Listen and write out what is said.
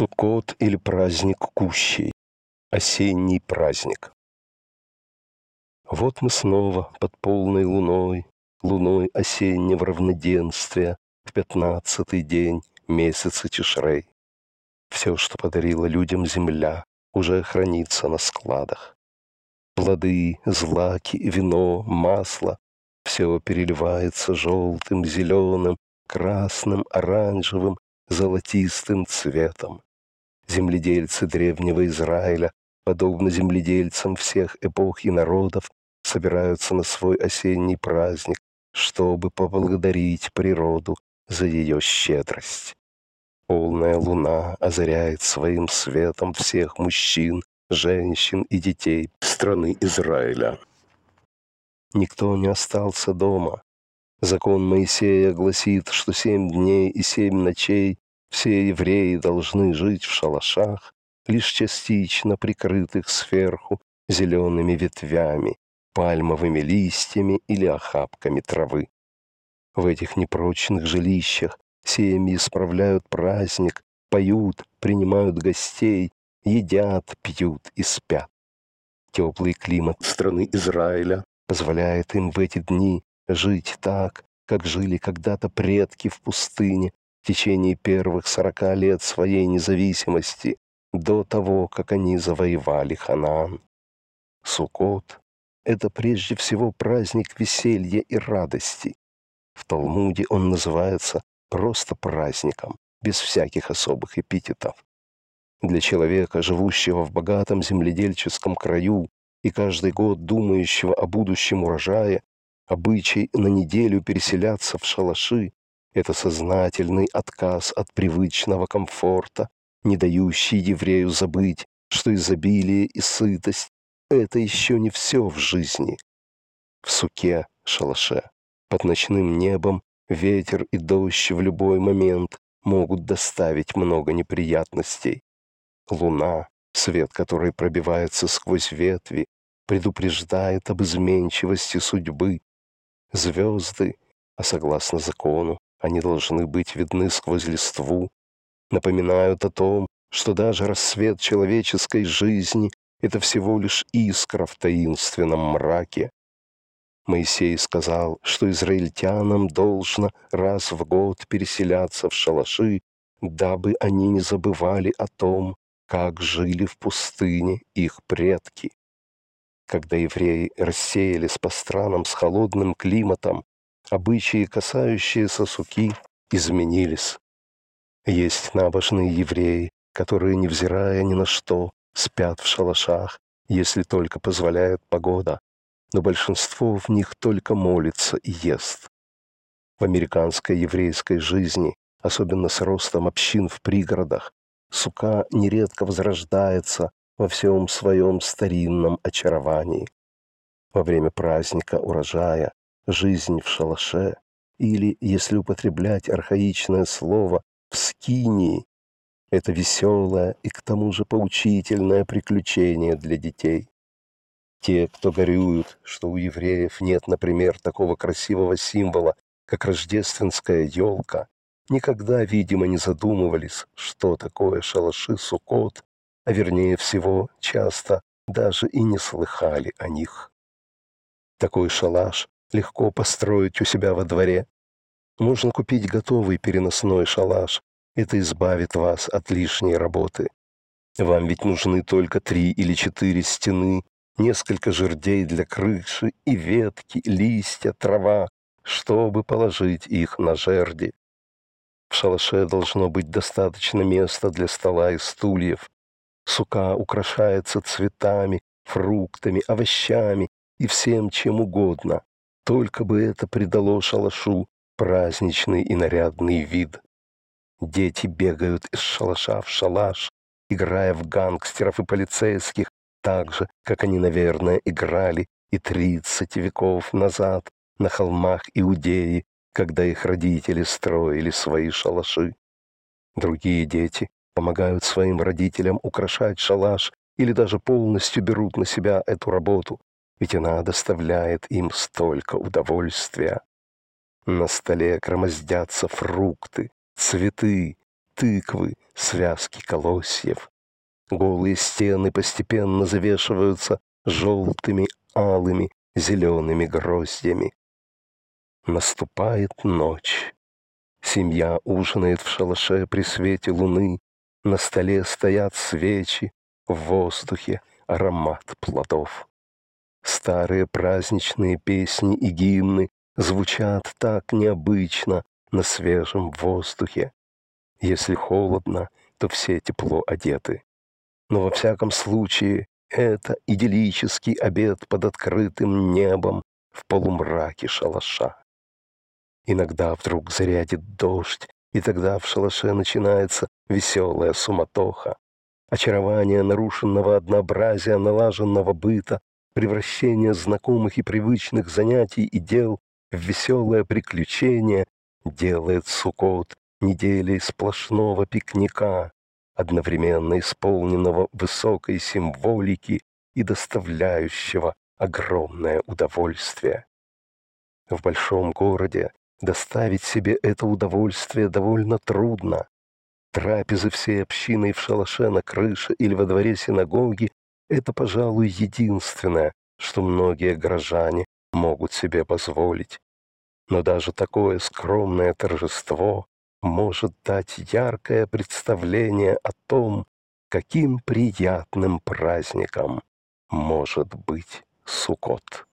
Суккот или праздник Кущей, осенний праздник. Вот мы снова под полной луной, луной осеннего равноденствия, в пятнадцатый день месяца Тишрей. Все, что подарила людям земля, уже хранится на складах. Плоды, злаки, вино, масло — все переливается желтым, зеленым, красным, оранжевым, золотистым цветом земледельцы древнего Израиля, подобно земледельцам всех эпох и народов, собираются на свой осенний праздник, чтобы поблагодарить природу за ее щедрость. Полная луна озаряет своим светом всех мужчин, женщин и детей страны Израиля. Никто не остался дома. Закон Моисея гласит, что семь дней и семь ночей все евреи должны жить в шалашах, лишь частично прикрытых сверху зелеными ветвями, пальмовыми листьями или охапками травы. В этих непрочных жилищах семьи справляют праздник, поют, принимают гостей, едят, пьют и спят. Теплый климат страны Израиля позволяет им в эти дни жить так, как жили когда-то предки в пустыне, в течение первых сорока лет своей независимости до того, как они завоевали Ханаан. Суккот — это прежде всего праздник веселья и радости. В Талмуде он называется просто праздником, без всяких особых эпитетов. Для человека, живущего в богатом земледельческом краю и каждый год думающего о будущем урожае, обычай на неделю переселяться в шалаши это сознательный отказ от привычного комфорта, не дающий еврею забыть, что изобилие и сытость — это еще не все в жизни. В суке, шалаше, под ночным небом ветер и дождь в любой момент могут доставить много неприятностей. Луна, свет которой пробивается сквозь ветви, предупреждает об изменчивости судьбы. Звезды, а согласно закону, они должны быть видны сквозь листву, напоминают о том, что даже рассвет человеческой жизни — это всего лишь искра в таинственном мраке. Моисей сказал, что израильтянам должно раз в год переселяться в шалаши, дабы они не забывали о том, как жили в пустыне их предки. Когда евреи рассеялись по странам с холодным климатом, Обычаи, касающиеся суки, изменились. Есть набожные евреи, которые, невзирая ни на что, спят в шалашах, если только позволяет погода, но большинство в них только молится и ест. В американской еврейской жизни, особенно с ростом общин в пригородах, сука нередко возрождается во всем своем старинном очаровании. Во время праздника урожая жизнь в шалаше, или, если употреблять архаичное слово, в скинии. Это веселое и к тому же поучительное приключение для детей. Те, кто горюют, что у евреев нет, например, такого красивого символа, как рождественская елка, никогда, видимо, не задумывались, что такое шалаши сукот, а вернее всего, часто даже и не слыхали о них. Такой шалаш легко построить у себя во дворе. Можно купить готовый переносной шалаш. Это избавит вас от лишней работы. Вам ведь нужны только три или четыре стены, несколько жердей для крыши и ветки, листья, трава, чтобы положить их на жерди. В шалаше должно быть достаточно места для стола и стульев. Сука украшается цветами, фруктами, овощами и всем чем угодно. Только бы это придало шалашу праздничный и нарядный вид. Дети бегают из шалаша в шалаш, играя в гангстеров и полицейских, так же, как они, наверное, играли и тридцать веков назад на холмах Иудеи, когда их родители строили свои шалаши. Другие дети помогают своим родителям украшать шалаш или даже полностью берут на себя эту работу, ведь она доставляет им столько удовольствия. На столе громоздятся фрукты, цветы, тыквы, связки колосьев. Голые стены постепенно завешиваются желтыми, алыми, зелеными гроздьями. Наступает ночь. Семья ужинает в шалаше при свете луны. На столе стоят свечи, в воздухе аромат плодов. Старые праздничные песни и гимны звучат так необычно на свежем воздухе. Если холодно, то все тепло одеты. Но во всяком случае, это идиллический обед под открытым небом в полумраке шалаша. Иногда вдруг зарядит дождь, и тогда в шалаше начинается веселая суматоха. Очарование нарушенного однообразия налаженного быта превращение знакомых и привычных занятий и дел в веселое приключение делает Суккот неделей сплошного пикника, одновременно исполненного высокой символики и доставляющего огромное удовольствие. В большом городе доставить себе это удовольствие довольно трудно. Трапезы всей общины в шалаше на крыше или во дворе синагоги это, пожалуй, единственное, что многие горожане могут себе позволить. Но даже такое скромное торжество может дать яркое представление о том, каким приятным праздником может быть Суккот.